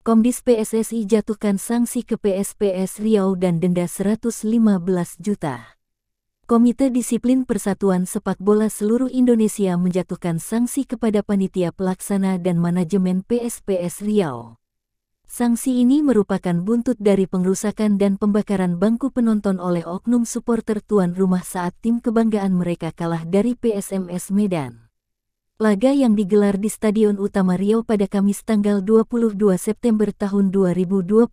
Komdis PSSI jatuhkan sanksi ke PSPS Riau dan denda 115 juta. Komite Disiplin Persatuan Sepak Bola Seluruh Indonesia menjatuhkan sanksi kepada panitia pelaksana dan manajemen PSPS Riau. Sanksi ini merupakan buntut dari pengrusakan dan pembakaran bangku penonton oleh oknum supporter tuan rumah saat tim kebanggaan mereka kalah dari PSMS Medan. Laga yang digelar di Stadion Utama Riau pada Kamis tanggal 22 September tahun 2022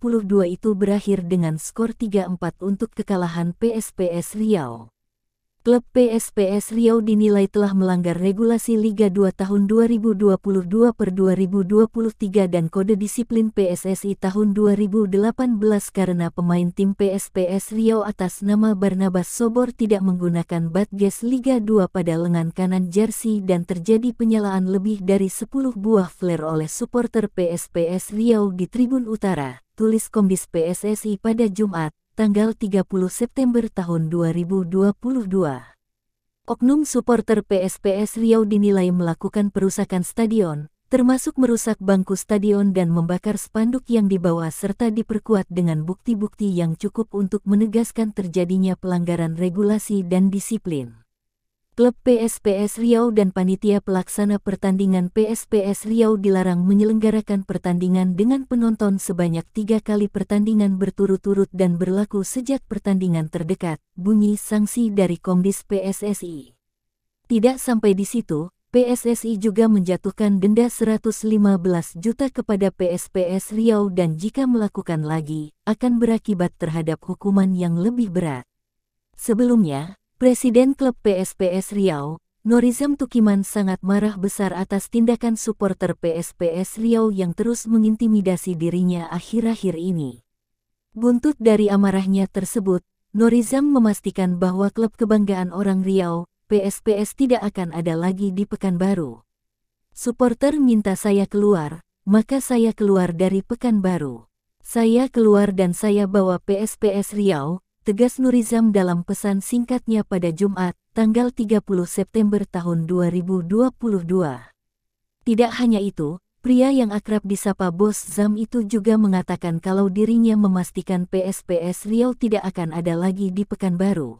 itu berakhir dengan skor 3-4 untuk kekalahan PSPS Riau. Klub PSPS Riau dinilai telah melanggar regulasi Liga 2 tahun 2022 per 2023 dan kode disiplin PSSI tahun 2018 karena pemain tim PSPS Riau atas nama Barnabas Sobor tidak menggunakan badges Liga 2 pada lengan kanan jersey dan terjadi penyalaan lebih dari 10 buah flare oleh supporter PSPS Riau di Tribun Utara, tulis Kombis PSSI pada Jumat tanggal 30 September tahun 2022. Oknum supporter PSPS Riau dinilai melakukan perusakan stadion, termasuk merusak bangku stadion dan membakar spanduk yang dibawa serta diperkuat dengan bukti-bukti yang cukup untuk menegaskan terjadinya pelanggaran regulasi dan disiplin. Klub PSPS Riau dan panitia pelaksana pertandingan PSPS Riau dilarang menyelenggarakan pertandingan dengan penonton sebanyak tiga kali pertandingan berturut-turut dan berlaku sejak pertandingan terdekat, bunyi sanksi dari Komdis PSSI. Tidak sampai di situ, PSSI juga menjatuhkan denda 115 juta kepada PSPS Riau dan jika melakukan lagi, akan berakibat terhadap hukuman yang lebih berat. Sebelumnya, Presiden klub PSPS Riau, Norizam Tukiman sangat marah besar atas tindakan supporter PSPS Riau yang terus mengintimidasi dirinya akhir-akhir ini. Buntut dari amarahnya tersebut, Norizam memastikan bahwa klub kebanggaan orang Riau, PSPS tidak akan ada lagi di Pekanbaru. Supporter minta saya keluar, maka saya keluar dari Pekanbaru. Saya keluar dan saya bawa PSPS Riau, tegas Nurizam dalam pesan singkatnya pada Jumat, tanggal 30 September tahun 2022. Tidak hanya itu, pria yang akrab disapa Bos Zam itu juga mengatakan kalau dirinya memastikan PSPS Riau tidak akan ada lagi di Pekanbaru.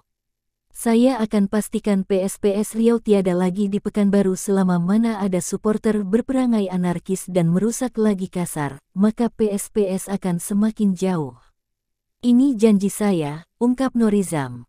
Saya akan pastikan PSPS Riau tiada lagi di Pekanbaru selama mana ada supporter berperangai anarkis dan merusak lagi kasar, maka PSPS akan semakin jauh. Ini janji saya, ungkap Norizam.